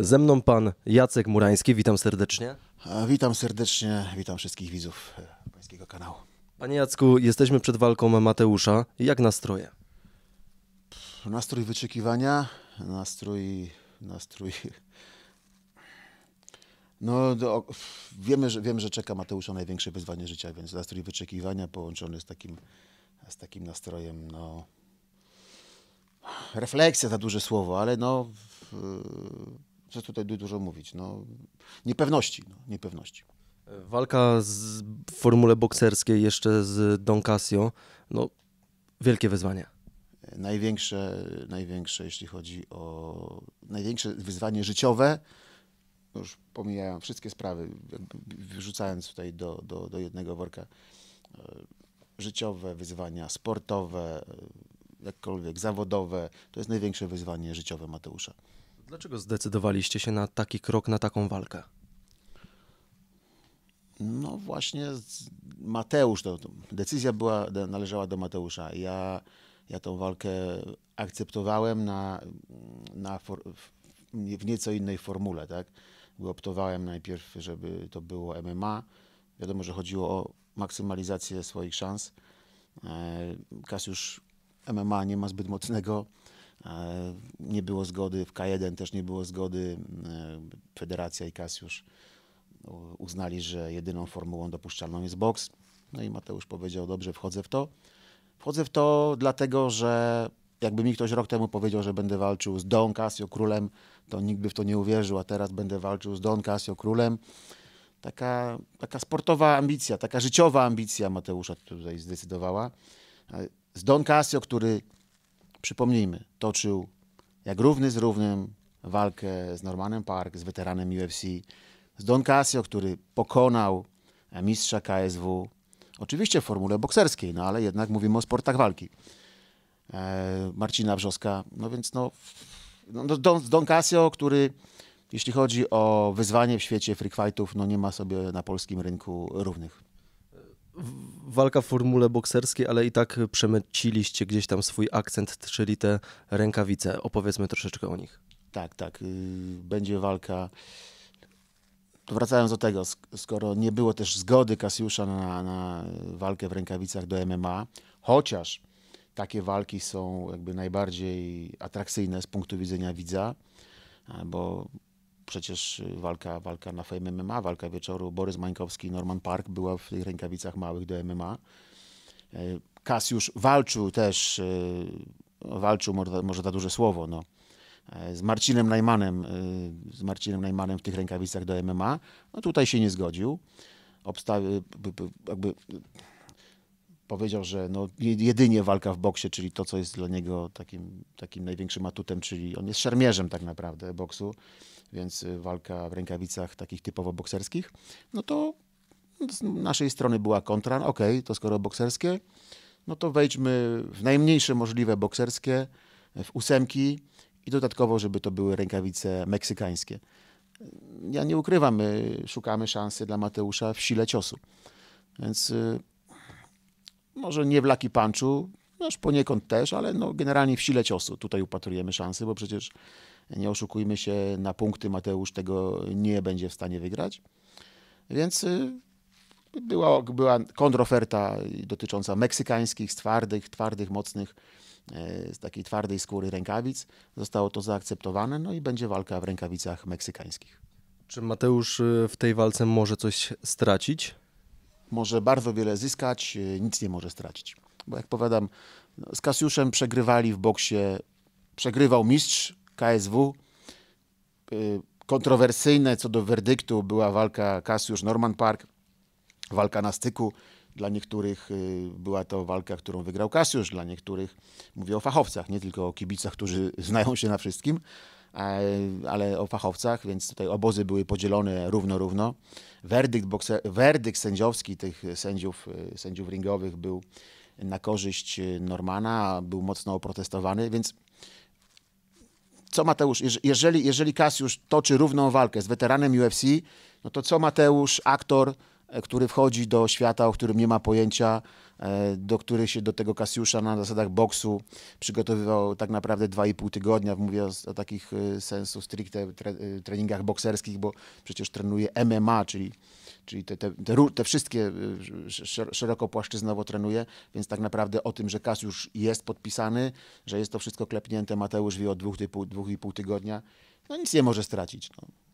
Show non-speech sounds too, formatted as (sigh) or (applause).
Ze mną pan Jacek Murański, witam serdecznie. E, witam serdecznie, witam wszystkich widzów e, pańskiego kanału. Panie Jacku, jesteśmy przed walką Mateusza. Jak nastroje? Nastrój wyczekiwania, nastrój, nastrój (laughs) no, do, wiemy, że, wiem, że czeka Mateusza największe wyzwanie życia, więc nastrój wyczekiwania połączony z takim, z takim nastrojem, no... Refleksja za duże słowo, ale no... W, co tutaj dużo mówić, no, niepewności, no, niepewności. Walka z, w formule bokserskiej jeszcze z Don Casio, no, wielkie wyzwanie. Największe, największe, jeśli chodzi o, największe wyzwanie życiowe, no już pomijając wszystkie sprawy, wyrzucając tutaj do, do, do jednego worka, e, życiowe wyzwania sportowe, e, jakkolwiek zawodowe, to jest największe wyzwanie życiowe Mateusza. Dlaczego zdecydowaliście się na taki krok, na taką walkę? No właśnie Mateusz, to, to, decyzja była, należała do Mateusza. Ja, ja tą walkę akceptowałem na, na for, w nieco innej formule, tak? Optowałem najpierw, żeby to było MMA. Wiadomo, że chodziło o maksymalizację swoich szans. E, Kasiusz MMA nie ma zbyt mocnego nie było zgody, w K1 też nie było zgody. E, Federacja i Kasiusz uznali, że jedyną formułą dopuszczalną jest boks. No i Mateusz powiedział, dobrze, wchodzę w to. Wchodzę w to dlatego, że jakby mi ktoś rok temu powiedział, że będę walczył z Don Casio królem, to nikt by w to nie uwierzył, a teraz będę walczył z Don Casio królem. Taka, taka sportowa ambicja, taka życiowa ambicja Mateusza tutaj zdecydowała. E, z Don Casio, który przypomnijmy, toczył jak równy z równym walkę z Normanem Park, z weteranem UFC, z Don Casio, który pokonał e, mistrza KSW. Oczywiście w formule bokserskiej, no ale jednak mówimy o sportach walki. E, Marcina Brzoska, no więc no, no, no Don, Don Casio, który jeśli chodzi o wyzwanie w świecie freak fightów, no nie ma sobie na polskim rynku równych walka w formule bokserskiej, ale i tak przemyciliście gdzieś tam swój akcent, czyli te rękawice. Opowiedzmy troszeczkę o nich. Tak, tak. Y, będzie walka. Wracając do tego, skoro nie było też zgody Kasiusza na, na walkę w rękawicach do MMA, chociaż takie walki są jakby najbardziej atrakcyjne z punktu widzenia widza, bo przecież y, walka, walka na Fame MMA, walka wieczoru Borys Mańkowski i Norman Park była w tych rękawicach małych do MMA. E, Kasiusz walczył też, y, no, walczył może za duże słowo, no, e, z Marcinem Najmanem, y, z Marcinem Najmanem w tych rękawicach do MMA. No tutaj się nie zgodził. jakby powiedział, że no, jedynie walka w boksie, czyli to, co jest dla niego takim, takim największym atutem, czyli on jest szermierzem tak naprawdę boksu, więc y, walka w rękawicach takich typowo bokserskich, no to z naszej strony była kontra, no okej, okay, to skoro bokserskie, no to wejdźmy w najmniejsze możliwe bokserskie, w ósemki i dodatkowo, żeby to były rękawice meksykańskie. Ja nie ukrywam, szukamy szansy dla Mateusza w sile ciosu. Więc y, może nie w Lucky Punchu, aż poniekąd też, ale no generalnie w sile ciosu tutaj upatrujemy szansy, bo przecież nie oszukujmy się, na punkty Mateusz tego nie będzie w stanie wygrać. Więc y, była, była kontroferta dotycząca meksykańskich, twardych, twardych, mocnych, y, z takiej twardej skóry rękawic. Zostało to zaakceptowane, no i będzie walka w rękawicach meksykańskich. Czy Mateusz y, w tej walce może coś stracić? może bardzo wiele zyskać, y, nic nie może stracić. Bo jak powiadam, no, z Kasiuszem przegrywali w boksie, przegrywał mistrz KSW. Y, kontrowersyjne co do werdyktu była walka Kasiusz-Norman Park, walka na styku. Dla niektórych y, była to walka, którą wygrał Kasiusz, dla niektórych mówię o fachowcach, nie tylko o kibicach, którzy znają się na wszystkim. E, ale o fachowcach, więc tutaj obozy były podzielone równo-równo. Werdykt, bokser, werdykt sędziowski tych sędziów, e, sędziów ringowych był na korzyść e, Normana, był mocno oprotestowany, więc co Mateusz, jeżeli, jeżeli Kasiusz toczy równą walkę z weteranem UFC, no to co Mateusz, aktor, który wchodzi do świata, o którym nie ma pojęcia, e, do który się do tego Kasiusza na zasadach boksu przygotowywał tak naprawdę 2,5 tygodnia. Mówię o, o takich e, sensu stricte tre, e, treningach bokserskich, bo przecież trenuje MMA, czyli, czyli te, te, te, te wszystkie szeroko płaszczyznowo trenuje, więc tak naprawdę o tym, że Kasiusz jest podpisany, że jest to wszystko klepnięte, Mateusz wie od 2,5 tygodnia, no nic nie może stracić. No.